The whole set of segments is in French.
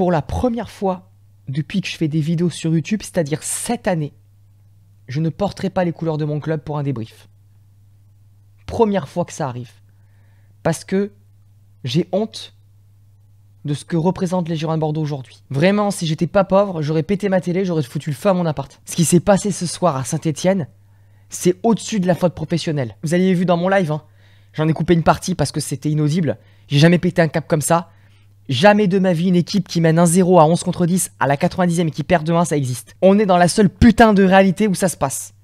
pour la première fois depuis que je fais des vidéos sur YouTube, c'est-à-dire cette année, je ne porterai pas les couleurs de mon club pour un débrief. Première fois que ça arrive. Parce que j'ai honte de ce que représentent les Girondins de Bordeaux aujourd'hui. Vraiment, si j'étais pas pauvre, j'aurais pété ma télé, j'aurais foutu le feu à mon appart. Ce qui s'est passé ce soir à Saint-Etienne, c'est au-dessus de la faute professionnelle. Vous avez vu dans mon live, hein. j'en ai coupé une partie parce que c'était inaudible. J'ai jamais pété un cap comme ça. Jamais de ma vie une équipe qui mène 1-0 à 11 contre 10 à la 90e et qui perd 2-1, ça existe. On est dans la seule putain de réalité où ça se passe.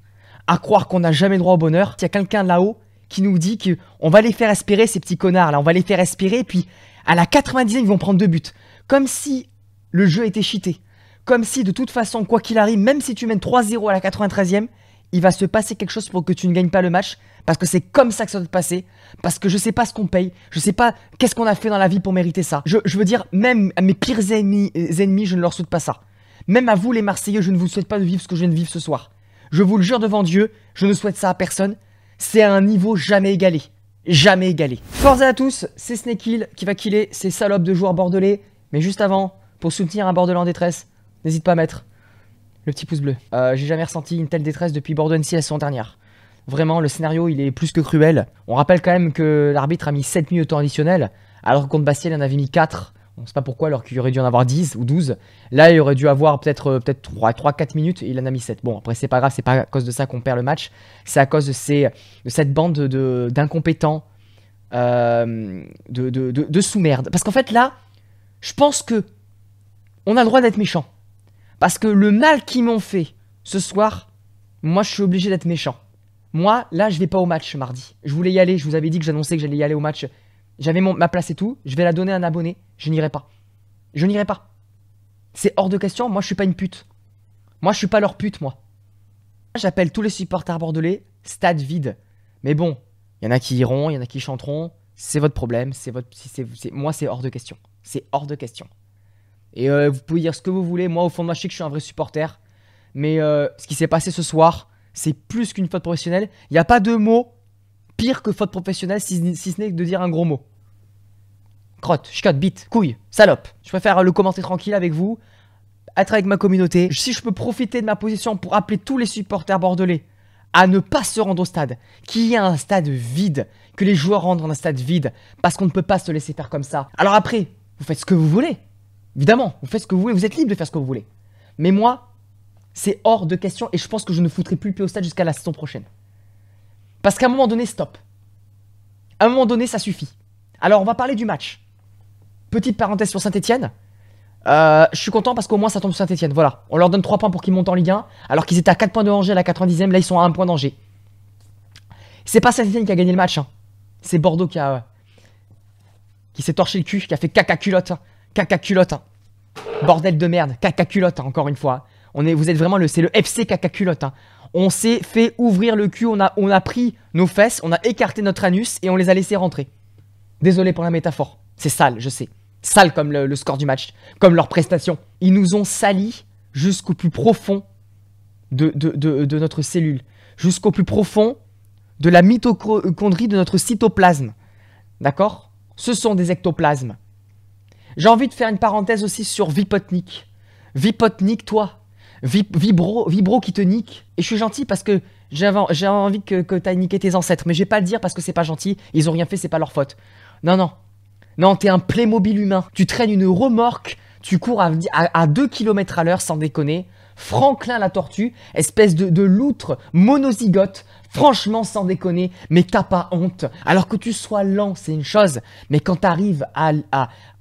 À croire qu'on n'a jamais droit au bonheur, il y a quelqu'un là-haut qui nous dit qu'on va les faire espérer ces petits connards là, on va les faire espérer et puis à la 90e ils vont prendre deux buts. Comme si le jeu était cheaté. Comme si de toute façon, quoi qu'il arrive, même si tu mènes 3-0 à la 93e, il va se passer quelque chose pour que tu ne gagnes pas le match, parce que c'est comme ça que ça doit se passer, parce que je sais pas ce qu'on paye, je sais pas qu'est-ce qu'on a fait dans la vie pour mériter ça. Je, veux dire, même à mes pires euh, ennemis, je ne leur souhaite pas ça. Même à vous les Marseillais, je ne vous souhaite pas de vivre ce que je viens de vivre ce soir. Je vous le jure devant Dieu, je ne souhaite ça à personne. C'est un niveau jamais égalé. Jamais égalé. Forza à tous, c'est Snake qui va killer ces salopes de joueurs bordelais. Mais juste avant, pour soutenir un Bordelais en détresse, n'hésite pas à mettre le petit pouce bleu. Euh, j'ai jamais ressenti une telle détresse depuis Bordeaux NC la saison dernière. Vraiment, le scénario, il est plus que cruel. On rappelle quand même que l'arbitre a mis 7 minutes au temps additionnel, alors que contre Bastien, il en avait mis 4. On ne sait pas pourquoi, alors qu'il aurait dû en avoir 10 ou 12. Là, il aurait dû avoir peut-être euh, peut, -être, peut -être 3 4 minutes et il en a mis 7. Bon, après, c'est pas grave, c'est pas à cause de ça qu'on perd le match. C'est à cause de, cette bande d'incompétents, euh, de, de, de sous merde. Parce qu'en fait, là, je pense que on a le droit d'être méchant. Parce que le mal qu'ils m'ont fait ce soir, moi je suis obligé d'être méchant. Moi, là, je vais pas au match mardi. Je voulais y aller, je vous avais dit que j'annonçais que j'allais y aller au match. J'avais ma place et tout, je vais la donner à un abonné, je n'irai pas. Je n'irai pas. C'est hors de question, moi je suis pas une pute. Moi je suis pas leur pute, moi. J'appelle tous les supporters bordelais, stade vide. Mais bon, il y en a qui iront, il y en a qui chanteront. C'est votre problème, c'est votre. moi c'est hors de question. C'est hors de question. Et euh, vous pouvez dire ce que vous voulez. Moi, au fond de ma je que je suis un vrai supporter. Mais euh, ce qui s'est passé ce soir, c'est plus qu'une faute professionnelle. Il n'y a pas de mot pire que faute professionnelle si, ce n'est que de dire un gros mot. Crotte, chicotte, bite, couille, salope. Je préfère le commenter tranquille avec vous, être avec ma communauté. Si je peux profiter de ma position pour appeler tous les supporters bordelais à ne pas se rendre au stade, qu'il y ait un stade vide, que les joueurs rentrent dans un stade vide, parce qu'on ne peut pas se laisser faire comme ça. Alors après, vous faites ce que vous voulez. Évidemment, vous faites ce que vous voulez, vous êtes libre de faire ce que vous voulez. Mais moi, c'est hors de question et je pense que je ne foutrai plus le pied au stade jusqu'à la saison prochaine. Parce qu'à un moment donné, stop. À un moment donné, ça suffit. Alors, on va parler du match. Petite parenthèse sur Saint-Etienne. Euh, je suis content parce qu'au moins ça tombe sur Saint-Etienne. Voilà, on leur donne 3 points pour qu'ils montent en Ligue 1, alors qu'ils étaient à 4 points de danger à la 90e, là ils sont à 1 point danger. C'est pas Saint-Etienne qui a gagné le match, hein. c'est Bordeaux qui a. Euh, qui s'est torché le cul, qui a fait caca culotte hein caca culotte. Hein. Bordel de merde, caca culotte, hein, encore une fois. On est, vous êtes vraiment le, c'est le FC caca culotte. Hein. On s'est fait ouvrir le cul, on a, on a pris nos fesses, on a écarté notre anus et on les a laissés rentrer. Désolé pour la métaphore, c'est sale, je sais. Sale comme le, score du match, comme leur prestation. Ils nous ont salis jusqu'au plus profond de, de notre cellule, jusqu'au plus profond de la mitochondrie de notre cytoplasme. D'accord Ce sont des ectoplasmes. J'ai envie de faire une parenthèse aussi sur Vipotnik. Vipotnik, toi. vibro, vibro qui te nique. Et je suis gentil parce que j'ai envie que, tu aies niqué tes ancêtres. Mais je vais pas le dire parce que c'est pas gentil. Ils ont rien fait, c'est pas leur faute. Non, non. Non, t'es un Playmobil humain. Tu traînes une remorque. Tu cours à, à 2 km à l'heure sans déconner. Franklin la tortue, espèce de, loutre monozygote, franchement sans déconner, mais t'as pas honte. Alors que tu sois lent, c'est une chose, mais quand t'arrives à,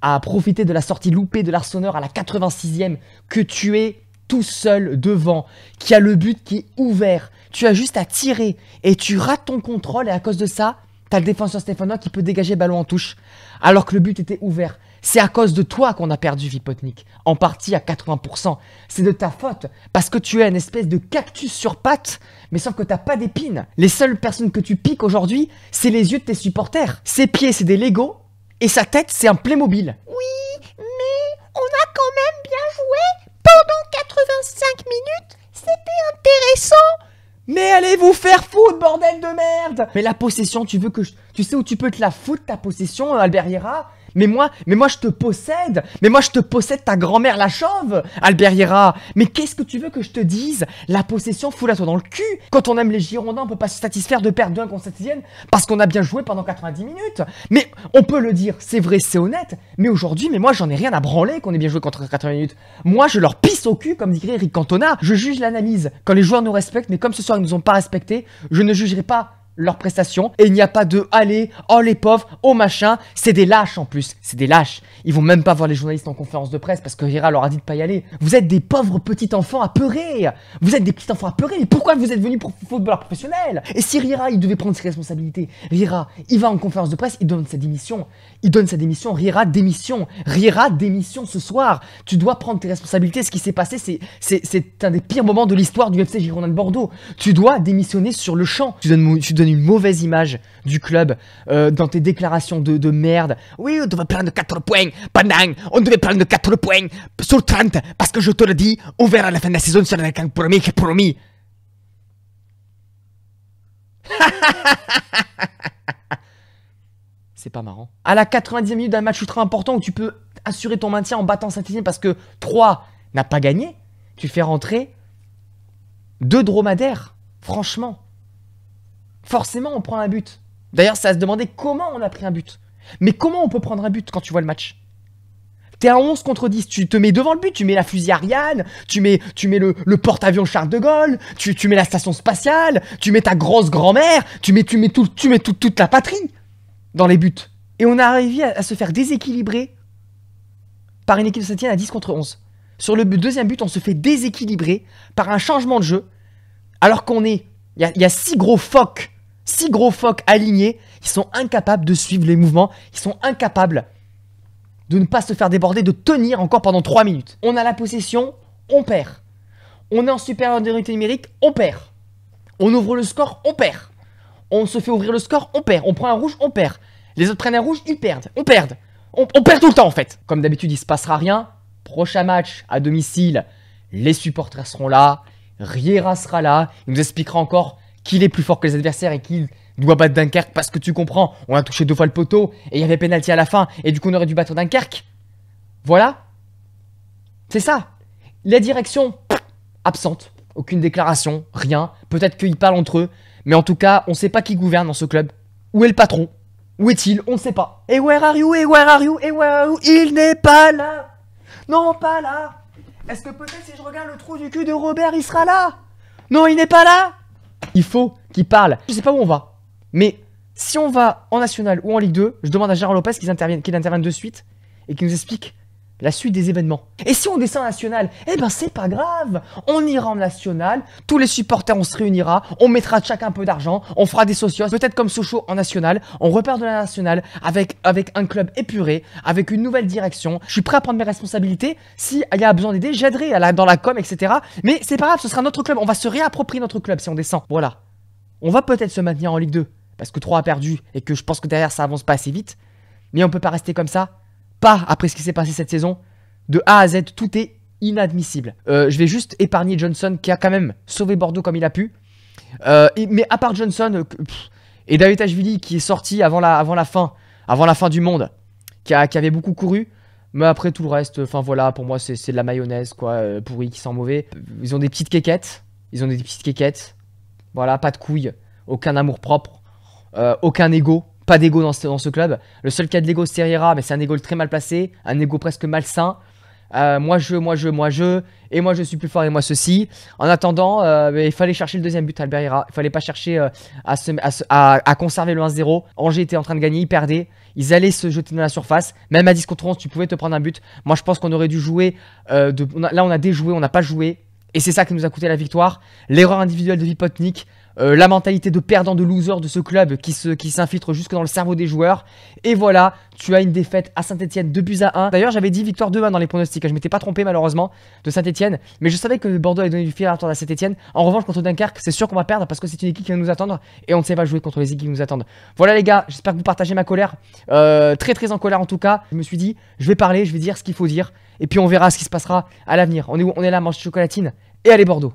à, profiter de la sortie loupée de l'arsonneur à la 86e, que tu es tout seul devant, qui a le but qui est ouvert, tu as juste à tirer et tu rates ton contrôle et à cause de ça, T'as le défenseur Stefano qui peut dégager ballon en touche, alors que le but était ouvert. C'est à cause de toi qu'on a perdu Vipotnik, en partie à 80%. C'est de ta faute, parce que tu es une espèce de cactus sur pattes, mais sauf que t'as pas d'épines. Les seules personnes que tu piques aujourd'hui, c'est les yeux de tes supporters. Ses pieds, c'est des Lego. et sa tête, c'est un Playmobil. Oui, mais on a quand même bien joué pendant 85 minutes. C'était intéressant. Mais allez vous faire foutre, bordel de merde Mais la possession, tu veux que je... Tu sais où tu peux te la foutre, ta possession, Albert Hira mais moi, mais moi je te possède. Mais moi je te possède ta grand-mère la chauve, Alberiera. Mais qu'est-ce que tu veux que je te dise La possession fout la toi dans le cul. Quand on aime les Girondins, on peut pas se satisfaire de perdre un contre cette parce qu'on a bien joué pendant 90 minutes. Mais on peut le dire, c'est vrai, c'est honnête. Mais aujourd'hui, mais moi j'en ai rien à branler qu'on ait bien joué contre 90 minutes. Moi je leur pisse au cul, comme dirait Eric Cantona. Je juge l'analyse quand les joueurs nous respectent, mais comme ce soir ils nous ont pas respectés, je ne jugerai pas leurs prestations et il n'y a pas de aller oh les pauvres, oh machin, c'est des lâches en plus, c'est des lâches. Ils vont même pas voir les journalistes en conférence de presse parce que Hira leur a dit de pas y aller. Vous êtes des pauvres petits enfants apeurés. Vous êtes des petits enfants apeurés, mais pourquoi vous êtes venus pour footballeur professionnel Et si Rira, il devait prendre ses responsabilités. Rira, il va en conférence de presse, il donne sa démission. Il donne sa démission, Rira démission. Rira démission ce soir. Tu dois prendre tes responsabilités, ce qui s'est passé, c'est c'est un des pires moments de l'histoire du FC Girondin de Bordeaux. Tu dois démissionner sur le champ. Tu une mauvaise image du club euh, dans tes déclarations de, merde. Oui, on devait de 4 points, pendant, on devait de 4 points sur 30, parce que je te le dis, on verra à la fin de la saison sur le promis. C'est pas marrant. À la 90e minute d'un match ultra important où tu peux assurer ton maintien en battant Saint-Etienne parce que 3 n'a pas gagné, tu fais rentrer deux dromadaires. Franchement forcément on prend un but. D'ailleurs, ça se demandait comment on a pris un but. Mais comment on peut prendre un but quand tu vois le match T'es à 11 contre 10, tu te mets devant le but, tu mets la fusée Ariane, tu mets, tu mets le, porte-avions Charles de Gaulle, tu, mets la station spatiale, tu mets ta grosse grand-mère, tu mets, tu mets, tout, tu mets toute la patrie dans les buts. Et on a arrivé à, se faire déséquilibrer par une équipe de à 10 contre 11. Sur le deuxième but, on se fait déséquilibrer par un changement de jeu, alors qu'on est... Il y, y a six gros phoques six gros phoques alignés, ils sont incapables de suivre les mouvements, ils sont incapables de ne pas se faire déborder, de tenir encore pendant 3 minutes. On a la possession, on perd. On est en supériorité numérique, on perd. On ouvre le score, on perd. On se fait ouvrir le score, on perd. On prend un rouge, on perd. Les autres prennent un rouge, ils perdent. On perd. On, perd tout le temps en fait. Comme d'habitude, il se passera rien. Prochain match à domicile, les supporters seront là. Riera sera là. Il nous expliquera encore qu'il est plus fort que les adversaires et qu'il doit battre Dunkerque parce que tu comprends, on a touché deux fois le poteau et il y avait pénalty à la fin et du coup on aurait dû battre Dunkerque. Voilà. C'est ça. La direction, absente. Aucune déclaration, rien. Peut-être qu'ils parlent entre eux, mais en tout cas, on ne sait pas qui gouverne dans ce club. Où est le patron Où est-il On ne sait pas. Et where are you Et where are you Et where are you Il n'est pas là Non, pas là Est-ce que peut-être si je regarde le trou du cul de Robert, il sera là Non, il n'est pas là il faut qu'il parle. Je sais pas où on va. Mais si on va en National ou en Ligue 2, je demande à Gérard Lopez qu'il intervienne, intervienne de suite et qu'il nous explique la suite des événements. Et si on descend national, eh ben c'est pas grave, on ira en national, tous les supporters on se réunira, on mettra chacun un peu d'argent, on fera des socios, peut-être comme Sochaux en national, on repart de la nationale avec, avec un club épuré, avec une nouvelle direction. Je suis prêt à prendre mes responsabilités, si il y a besoin d'aider, j'aiderai dans la com, etc. Mais c'est pas grave, ce sera notre club, on va se réapproprier notre club si on descend. Voilà. On va peut-être se maintenir en Ligue 2, parce que 3 a perdu et que je pense que derrière ça avance pas assez vite. Mais on peut pas rester comme ça pas après ce qui s'est passé cette saison. De A à Z, tout est inadmissible. Euh, je vais juste épargner Johnson qui a quand même sauvé Bordeaux comme il a pu. Euh, mais à part Johnson euh, et David Ashvili qui est sorti avant la, avant la fin, avant la fin du monde, qui, avait beaucoup couru. Mais après tout le reste, enfin voilà, pour moi c'est de la mayonnaise quoi, pourri qui sent mauvais. Ils ont des petites quéquettes, ils ont des petites quéquettes. Voilà, pas de couilles, aucun amour propre, aucun ego. Pas d'ego dans, ce club. Le seul cas de l'ego, c'est mais c'est un ego très mal placé, un ego presque malsain. Euh, moi je, moi je, moi je, et moi je suis plus fort et moi ceci. En attendant, euh, il fallait chercher le deuxième but, Albert Il fallait pas chercher euh, à, à, conserver le 1-0. Angers était en train de gagner, ils perdaient. Ils allaient se jeter dans la surface. Même à 10 contre 11, tu pouvais te prendre un but. Moi je pense qu'on aurait dû jouer. là on a déjoué, on n'a pas joué. Et c'est ça qui nous a coûté la victoire. L'erreur individuelle de Vipotnik, euh, la mentalité de perdant, de loser de ce club qui s'infiltre qui jusque dans le cerveau des joueurs. Et voilà, tu as une défaite à Saint-Etienne 2 buts à 1. D'ailleurs, j'avais dit victoire 2-1 dans les pronostics. Hein. Je m'étais pas trompé malheureusement de Saint-Etienne. Mais je savais que Bordeaux allait donner du fil à retordre à Saint-Etienne. En revanche, contre Dunkerque, c'est sûr qu'on va perdre parce que c'est une équipe qui va nous attendre. Et on ne sait pas jouer contre les équipes qui nous attendent. Voilà les gars, j'espère que vous partagez ma colère. Euh, très très en colère en tout cas. Je me suis dit, je vais parler, je vais dire ce qu'il faut dire. Et puis on verra ce qui se passera à l'avenir. On est, on est là, manche chocolatine. Et allez Bordeaux